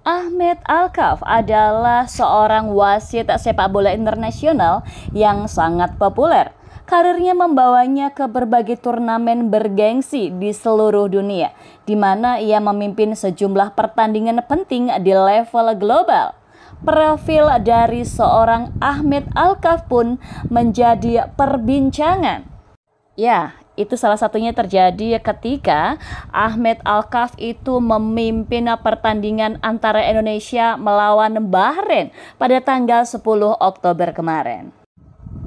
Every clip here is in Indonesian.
Ahmed Alkaf adalah seorang wasit sepak bola internasional yang sangat populer. Karirnya membawanya ke berbagai turnamen bergengsi di seluruh dunia, di mana ia memimpin sejumlah pertandingan penting di level global. Profil dari seorang Ahmed Alkaf pun menjadi perbincangan. Ya, itu salah satunya terjadi ketika Ahmed Alkaf itu memimpin pertandingan antara Indonesia melawan Bahrain pada tanggal 10 Oktober kemarin.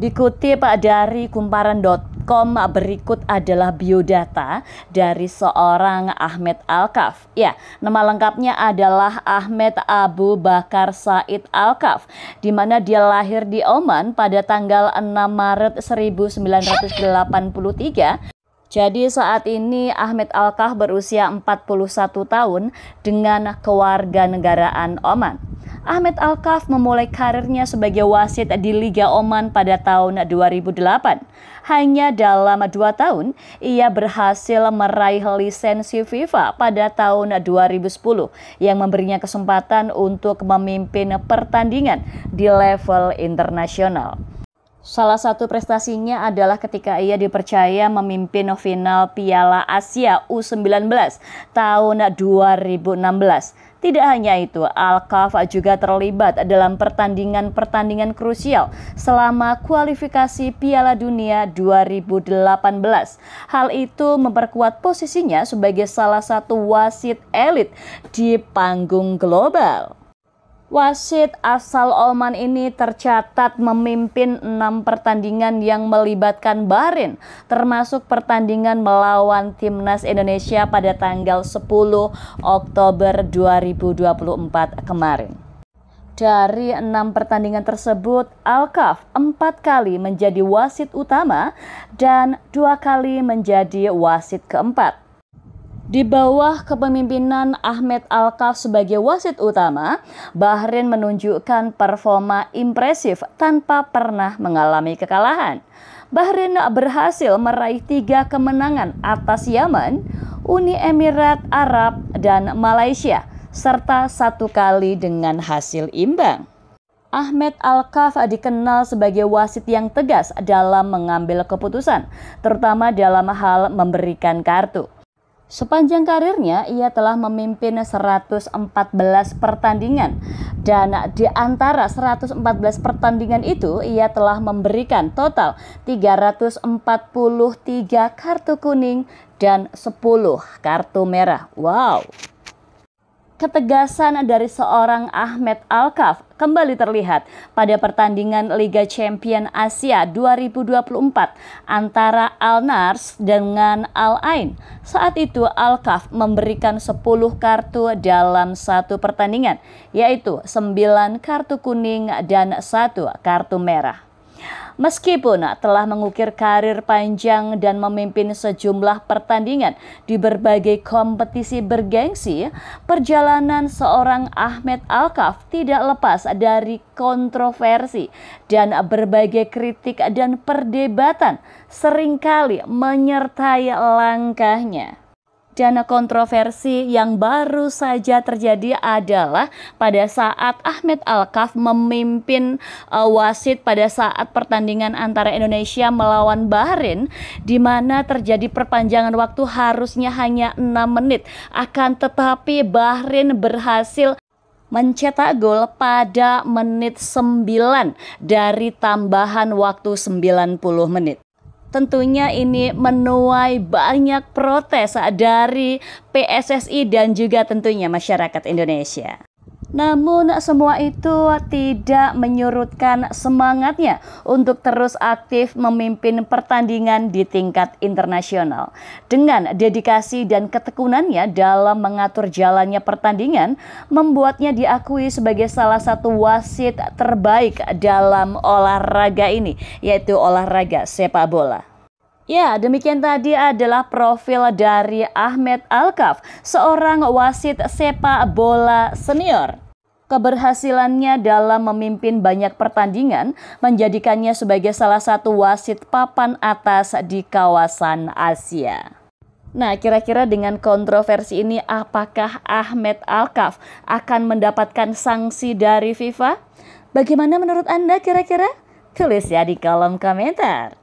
Dikutip dari kumparan.com Bitkom berikut adalah biodata dari seorang Ahmed Alkaf. Ya, nama lengkapnya adalah Ahmed Abu Bakar Said Alkaf, di mana dia lahir di Oman pada tanggal 6 Maret 1983 jadi saat ini Ahmed Alkaf berusia 41 tahun dengan kewarganegaraan Oman. Ahmed Al-Kaf memulai karirnya sebagai wasit di Liga Oman pada tahun 2008. Hanya dalam dua tahun, ia berhasil meraih lisensi FIFA pada tahun 2010 yang memberinya kesempatan untuk memimpin pertandingan di level internasional. Salah satu prestasinya adalah ketika ia dipercaya memimpin final Piala Asia U19 tahun 2016 tidak hanya itu, al juga terlibat dalam pertandingan-pertandingan krusial selama kualifikasi Piala Dunia 2018. Hal itu memperkuat posisinya sebagai salah satu wasit elit di panggung global. Wasit asal Oman ini tercatat memimpin enam pertandingan yang melibatkan Bahrain, termasuk pertandingan melawan timnas Indonesia pada tanggal 10 Oktober 2024 kemarin. Dari enam pertandingan tersebut, Alkaf empat kali menjadi wasit utama dan dua kali menjadi wasit keempat. Di bawah kepemimpinan Ahmed Al-Kaf sebagai wasit utama, Bahrain menunjukkan performa impresif tanpa pernah mengalami kekalahan. Bahrain berhasil meraih tiga kemenangan atas Yaman, Uni Emirat Arab, dan Malaysia, serta satu kali dengan hasil imbang. Ahmed Al-Kaf dikenal sebagai wasit yang tegas dalam mengambil keputusan, terutama dalam hal memberikan kartu. Sepanjang karirnya ia telah memimpin 114 pertandingan dan di antara 114 pertandingan itu ia telah memberikan total 343 kartu kuning dan 10 kartu merah. Wow ketegasan dari seorang Ahmed Alkaf kembali terlihat pada pertandingan Liga Champion Asia 2024 antara Al Nars dengan Al Ain. Saat itu Al memberikan 10 kartu dalam satu pertandingan, yaitu 9 kartu kuning dan satu kartu merah. Meskipun telah mengukir karir panjang dan memimpin sejumlah pertandingan di berbagai kompetisi bergengsi, perjalanan seorang Ahmed Alkaf tidak lepas dari kontroversi dan berbagai kritik dan perdebatan seringkali menyertai langkahnya. Dan kontroversi yang baru saja terjadi adalah pada saat Ahmed Alkaf memimpin eh, wasit pada saat pertandingan antara Indonesia melawan Bahrain di mana terjadi perpanjangan waktu harusnya hanya 6 menit akan tetapi Bahrain berhasil mencetak gol pada menit 9 dari tambahan waktu 90 menit tentunya ini menuai banyak protes ah, dari PSSI dan juga tentunya masyarakat Indonesia. Namun semua itu tidak menyurutkan semangatnya untuk terus aktif memimpin pertandingan di tingkat internasional. Dengan dedikasi dan ketekunannya dalam mengatur jalannya pertandingan, membuatnya diakui sebagai salah satu wasit terbaik dalam olahraga ini, yaitu olahraga sepak bola. Ya, demikian tadi adalah profil dari Ahmed Alkaf, seorang wasit sepak bola senior. Keberhasilannya dalam memimpin banyak pertandingan menjadikannya sebagai salah satu wasit papan atas di kawasan Asia. Nah, kira-kira dengan kontroversi ini apakah Ahmed Alkaf akan mendapatkan sanksi dari FIFA? Bagaimana menurut Anda kira-kira? Tulis ya di kolom komentar.